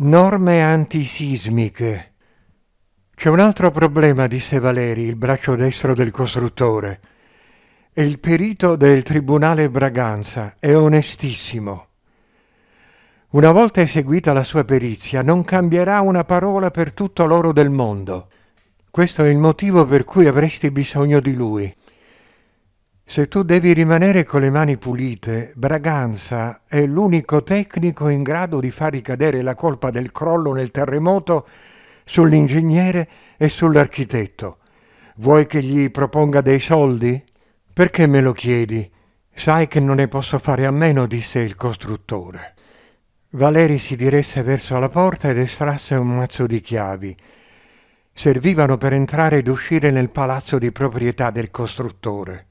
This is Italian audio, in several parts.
Norme antisismiche. C'è un altro problema, disse Valeri, il braccio destro del costruttore. E il perito del tribunale Braganza è onestissimo. Una volta eseguita la sua perizia, non cambierà una parola per tutto l'oro del mondo. Questo è il motivo per cui avresti bisogno di lui. Se tu devi rimanere con le mani pulite, Braganza è l'unico tecnico in grado di far ricadere la colpa del crollo nel terremoto sull'ingegnere e sull'architetto. Vuoi che gli proponga dei soldi? Perché me lo chiedi? Sai che non ne posso fare a meno, disse il costruttore. Valeri si diresse verso la porta ed estrasse un mazzo di chiavi. Servivano per entrare ed uscire nel palazzo di proprietà del costruttore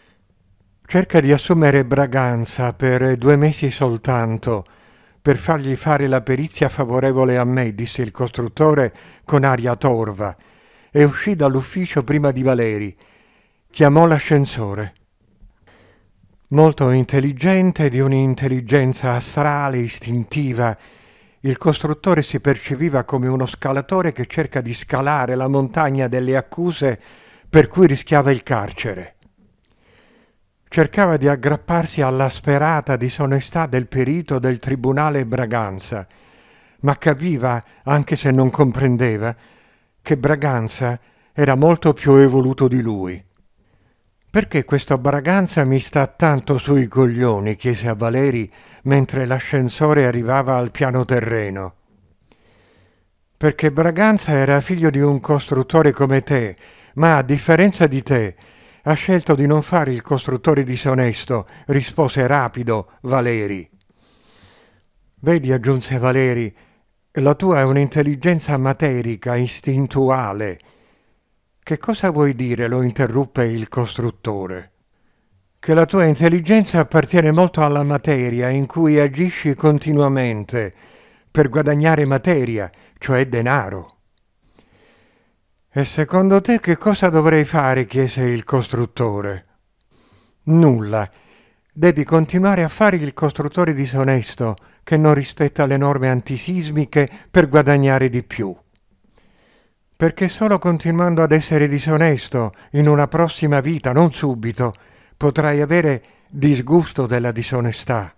cerca di assumere Braganza per due mesi soltanto, per fargli fare la perizia favorevole a me, disse il costruttore con aria torva, e uscì dall'ufficio prima di Valeri. Chiamò l'ascensore. Molto intelligente, di un'intelligenza astrale, istintiva, il costruttore si percepiva come uno scalatore che cerca di scalare la montagna delle accuse per cui rischiava il carcere cercava di aggrapparsi alla sperata disonestà del perito del tribunale Braganza, ma capiva, anche se non comprendeva, che Braganza era molto più evoluto di lui. Perché questo Braganza mi sta tanto sui coglioni? chiese a Valeri mentre l'ascensore arrivava al piano terreno. Perché Braganza era figlio di un costruttore come te, ma a differenza di te, ha scelto di non fare il costruttore disonesto, rispose rapido Valeri. Vedi, aggiunse Valeri, la tua è un'intelligenza materica, istintuale. Che cosa vuoi dire? lo interruppe il costruttore. Che la tua intelligenza appartiene molto alla materia in cui agisci continuamente per guadagnare materia, cioè denaro. E secondo te che cosa dovrei fare? chiese il costruttore. Nulla. Devi continuare a fare il costruttore disonesto che non rispetta le norme antisismiche per guadagnare di più. Perché solo continuando ad essere disonesto in una prossima vita, non subito, potrai avere disgusto della disonestà.